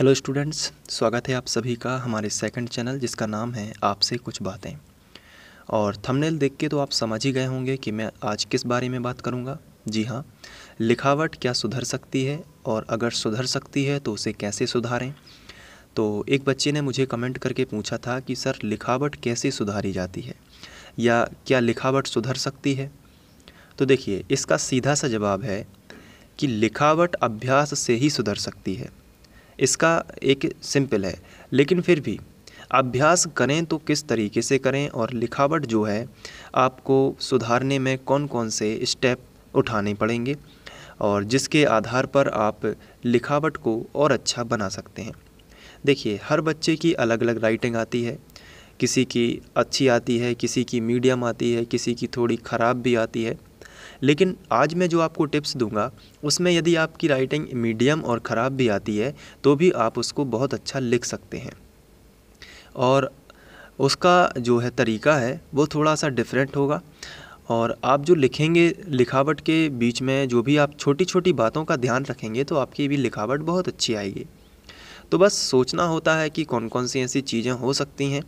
Hello students स्वागत है आप सभी का हमारे सेकंड चैनल जिसका नाम है आपसे कुछ बातें और थंबनेल देख के तो आप समझ ही गए होंगे कि मैं आज किस बारे में बात करूंगा जी हाँ लिखावट क्या सुधर सकती है और अगर सुधर सकती है तो उसे कैसे सुधारें तो एक बच्चे ने मुझे कमेंट करके पूछा था कि सर लिखावट कैसे सुधारी जाती है या क्या लिखावट सुधर सकती है तो देखिए इसका सीधा सा जवाब है कि लिखावट अभ्यास से ही सुधर सकती है इसका एक सिंपल है लेकिन फिर भी अभ्यास करें तो किस तरीके से करें और लिखावट जो है आपको सुधारने में कौन कौन से स्टेप उठाने पड़ेंगे और जिसके आधार पर आप लिखावट को और अच्छा बना सकते हैं देखिए हर बच्चे की अलग अलग राइटिंग आती है किसी की अच्छी आती है किसी की मीडियम आती है किसी की थोड़ी ख़राब भी आती है लेकिन आज मैं जो आपको टिप्स दूंगा उसमें यदि आपकी राइटिंग मीडियम और ख़राब भी आती है तो भी आप उसको बहुत अच्छा लिख सकते हैं और उसका जो है तरीका है वो थोड़ा सा डिफरेंट होगा और आप जो लिखेंगे लिखावट के बीच में जो भी आप छोटी छोटी बातों का ध्यान रखेंगे तो आपकी भी लिखावट बहुत अच्छी आएगी तो बस सोचना होता है कि कौन कौन सी ऐसी चीज़ें हो सकती हैं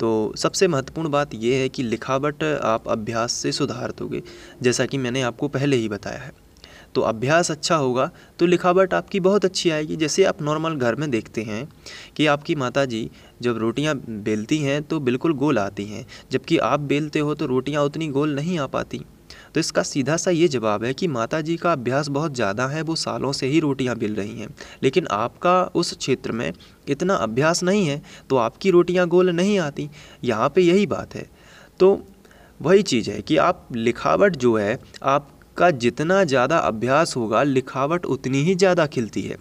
तो सबसे महत्वपूर्ण बात यह है कि लिखावट आप अभ्यास से सुधार दोगे जैसा कि मैंने आपको पहले ही बताया है तो अभ्यास अच्छा होगा तो लिखावट आपकी बहुत अच्छी आएगी जैसे आप नॉर्मल घर में देखते हैं कि आपकी माता जी जब रोटियां बेलती हैं तो बिल्कुल गोल आती हैं जबकि आप बेलते हो तो रोटियां उतनी गोल नहीं आ पाती तो इसका सीधा सा ये जवाब है कि माता जी का अभ्यास बहुत ज़्यादा है वो सालों से ही रोटियाँ बिल रही हैं लेकिन आपका उस क्षेत्र में इतना अभ्यास नहीं है तो आपकी रोटियाँ गोल नहीं आती यहाँ पर यही बात है तो वही चीज़ है कि आप लिखावट जो है आपका जितना ज़्यादा अभ्यास होगा लिखावट उतनी ही ज़्यादा खिलती है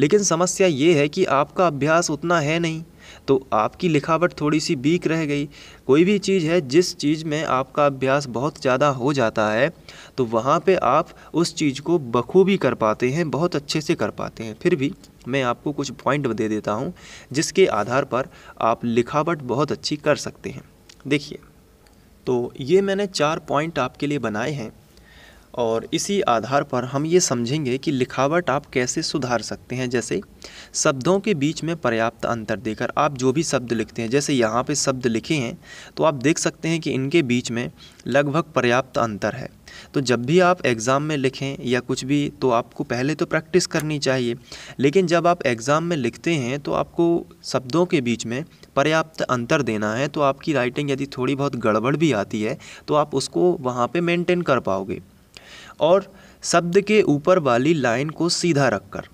लेकिन समस्या ये है कि आपका अभ्यास उतना है नहीं तो आपकी लिखावट थोड़ी सी वीक रह गई कोई भी चीज़ है जिस चीज़ में आपका अभ्यास बहुत ज़्यादा हो जाता है तो वहाँ पे आप उस चीज़ को बखूबी कर पाते हैं बहुत अच्छे से कर पाते हैं फिर भी मैं आपको कुछ पॉइंट दे देता हूँ जिसके आधार पर आप लिखावट बहुत अच्छी कर सकते हैं देखिए तो ये मैंने चार पॉइंट आपके लिए बनाए हैं और इसी आधार पर हम ये समझेंगे कि लिखावट आप कैसे सुधार सकते हैं जैसे शब्दों के बीच में पर्याप्त अंतर देकर आप जो भी शब्द लिखते हैं जैसे यहाँ पे शब्द लिखे हैं तो आप देख सकते हैं कि इनके बीच में लगभग पर्याप्त अंतर है तो जब भी आप एग्ज़ाम में लिखें या कुछ भी तो आपको पहले तो प्रैक्टिस करनी चाहिए लेकिन जब आप एग्ज़ाम में लिखते हैं तो आपको शब्दों के बीच में पर्याप्त अंतर देना है तो आपकी राइटिंग यदि थोड़ी बहुत गड़बड़ भी आती है तो आप उसको वहाँ पर मेनटेन कर पाओगे और शब्द के ऊपर वाली लाइन को सीधा रखकर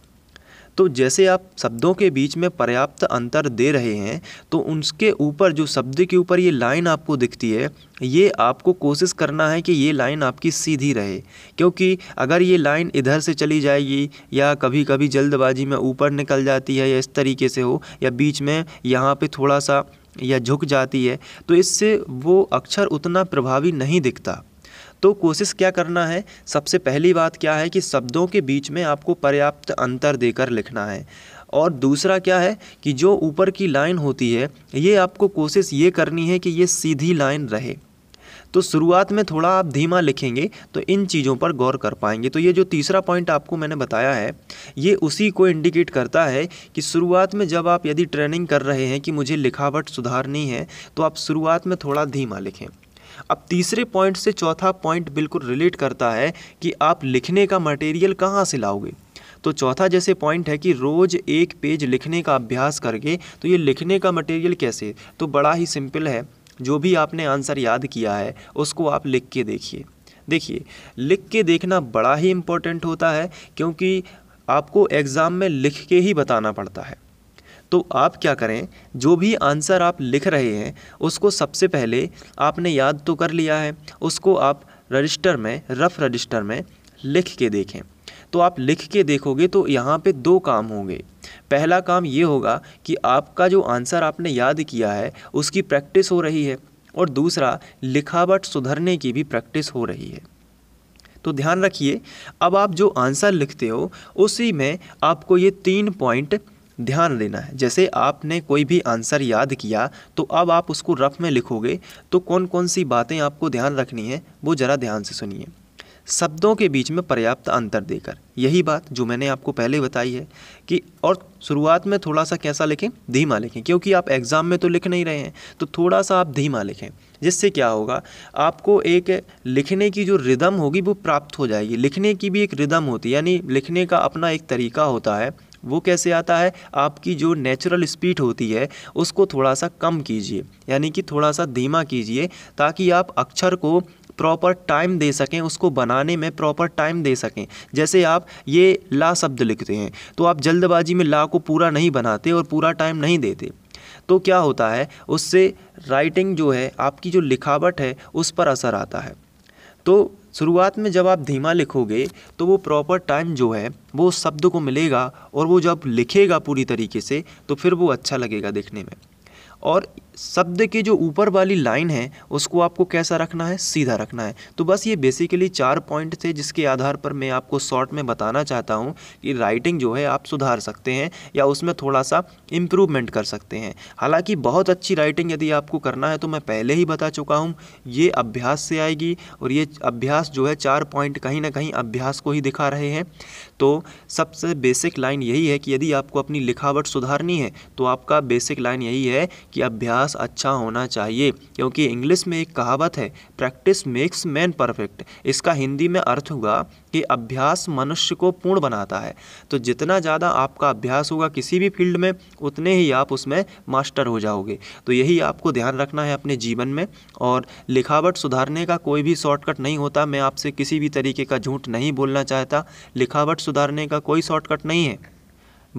तो जैसे आप शब्दों के बीच में पर्याप्त अंतर दे रहे हैं तो उनके ऊपर जो शब्द के ऊपर ये लाइन आपको दिखती है ये आपको कोशिश करना है कि ये लाइन आपकी सीधी रहे क्योंकि अगर ये लाइन इधर से चली जाएगी या कभी कभी जल्दबाजी में ऊपर निकल जाती है या इस तरीके से हो या बीच में यहाँ पे थोड़ा सा या झुक जाती है तो इससे वो अक्षर उतना प्रभावी नहीं दिखता तो कोशिश क्या करना है सबसे पहली बात क्या है कि शब्दों के बीच में आपको पर्याप्त अंतर देकर लिखना है और दूसरा क्या है कि जो ऊपर की लाइन होती है ये आपको कोशिश ये करनी है कि ये सीधी लाइन रहे तो शुरुआत में थोड़ा आप धीमा लिखेंगे तो इन चीज़ों पर गौर कर पाएंगे तो ये जो तीसरा पॉइंट आपको मैंने बताया है ये उसी को इंडिकेट करता है कि शुरुआत में जब आप यदि ट्रेनिंग कर रहे हैं कि मुझे लिखावट सुधारनी है तो आप शुरुआत में थोड़ा धीमा लिखें अब तीसरे पॉइंट से चौथा पॉइंट बिल्कुल रिलेट करता है कि आप लिखने का मटेरियल कहाँ से लाओगे तो चौथा जैसे पॉइंट है कि रोज़ एक पेज लिखने का अभ्यास करके तो ये लिखने का मटेरियल कैसे तो बड़ा ही सिंपल है जो भी आपने आंसर याद किया है उसको आप लिख के देखिए देखिए लिख के देखना बड़ा ही इम्पोर्टेंट होता है क्योंकि आपको एग्ज़ाम में लिख के ही बताना पड़ता है तो आप क्या करें जो भी आंसर आप लिख रहे हैं उसको सबसे पहले आपने याद तो कर लिया है उसको आप रजिस्टर में रफ़ रजिस्टर में लिख के देखें तो आप लिख के देखोगे तो यहाँ पे दो काम होंगे पहला काम ये होगा कि आपका जो आंसर आपने याद किया है उसकी प्रैक्टिस हो रही है और दूसरा लिखावट सुधरने की भी प्रैक्टिस हो रही है तो ध्यान रखिए अब आप जो आंसर लिखते हो उसी में आपको ये तीन पॉइंट ध्यान देना है जैसे आपने कोई भी आंसर याद किया तो अब आप उसको रफ में लिखोगे तो कौन कौन सी बातें आपको ध्यान रखनी है वो ज़रा ध्यान से सुनिए शब्दों के बीच में पर्याप्त अंतर देकर यही बात जो मैंने आपको पहले बताई है कि और शुरुआत में थोड़ा सा कैसा लिखें धीमा लिखें क्योंकि आप एग्ज़ाम में तो लिख नहीं रहे हैं तो थोड़ा सा आप धीमा लिखें जिससे क्या होगा आपको एक लिखने की जो रिदम होगी वो प्राप्त हो जाएगी लिखने की भी एक रिदम होती है यानी लिखने का अपना एक तरीका होता है वो कैसे आता है आपकी जो नेचुरल स्पीड होती है उसको थोड़ा सा कम कीजिए यानी कि थोड़ा सा धीमा कीजिए ताकि आप अक्षर को प्रॉपर टाइम दे सकें उसको बनाने में प्रॉपर टाइम दे सकें जैसे आप ये ला शब्द लिखते हैं तो आप जल्दबाजी में ला को पूरा नहीं बनाते और पूरा टाइम नहीं देते तो क्या होता है उससे राइटिंग जो है आपकी जो लिखावट है उस पर असर आता है तो शुरुआत में जब आप धीमा लिखोगे तो वो प्रॉपर टाइम जो है वो शब्द को मिलेगा और वो जब लिखेगा पूरी तरीके से तो फिर वो अच्छा लगेगा देखने में और शब्द के जो ऊपर वाली लाइन है उसको आपको कैसा रखना है सीधा रखना है तो बस ये बेसिकली चार पॉइंट थे जिसके आधार पर मैं आपको शॉर्ट में बताना चाहता हूँ कि राइटिंग जो है आप सुधार सकते हैं या उसमें थोड़ा सा इम्प्रूवमेंट कर सकते हैं हालांकि बहुत अच्छी राइटिंग यदि आपको करना है तो मैं पहले ही बता चुका हूँ ये अभ्यास से आएगी और ये अभ्यास जो है चार पॉइंट कहीं ना कहीं अभ्यास को ही दिखा रहे हैं तो सबसे बेसिक लाइन यही है कि यदि आपको अपनी लिखावट सुधारनी है तो आपका बेसिक लाइन यही है कि अभ्यास अभ्यास अच्छा होना चाहिए क्योंकि इंग्लिश में एक कहावत है प्रैक्टिस मेक्स मैन परफेक्ट इसका हिंदी में अर्थ हुआ कि अभ्यास मनुष्य को पूर्ण बनाता है तो जितना ज़्यादा आपका अभ्यास होगा किसी भी फील्ड में उतने ही आप उसमें मास्टर हो जाओगे तो यही आपको ध्यान रखना है अपने जीवन में और लिखावट सुधारने का कोई भी शॉर्टकट नहीं होता मैं आपसे किसी भी तरीके का झूठ नहीं बोलना चाहता लिखावट सुधारने का कोई शॉर्टकट नहीं है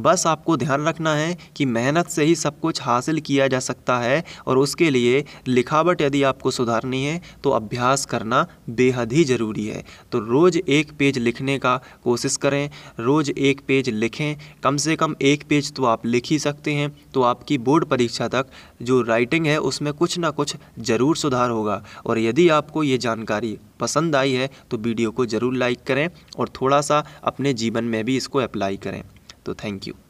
बस आपको ध्यान रखना है कि मेहनत से ही सब कुछ हासिल किया जा सकता है और उसके लिए लिखावट यदि आपको सुधारनी है तो अभ्यास करना बेहद ही ज़रूरी है तो रोज़ एक पेज लिखने का कोशिश करें रोज़ एक पेज लिखें कम से कम एक पेज तो आप लिख ही सकते हैं तो आपकी बोर्ड परीक्षा तक जो राइटिंग है उसमें कुछ ना कुछ ज़रूर सुधार होगा और यदि आपको ये जानकारी पसंद आई है तो वीडियो को ज़रूर लाइक करें और थोड़ा सा अपने जीवन में भी इसको अप्लाई करें So thank you.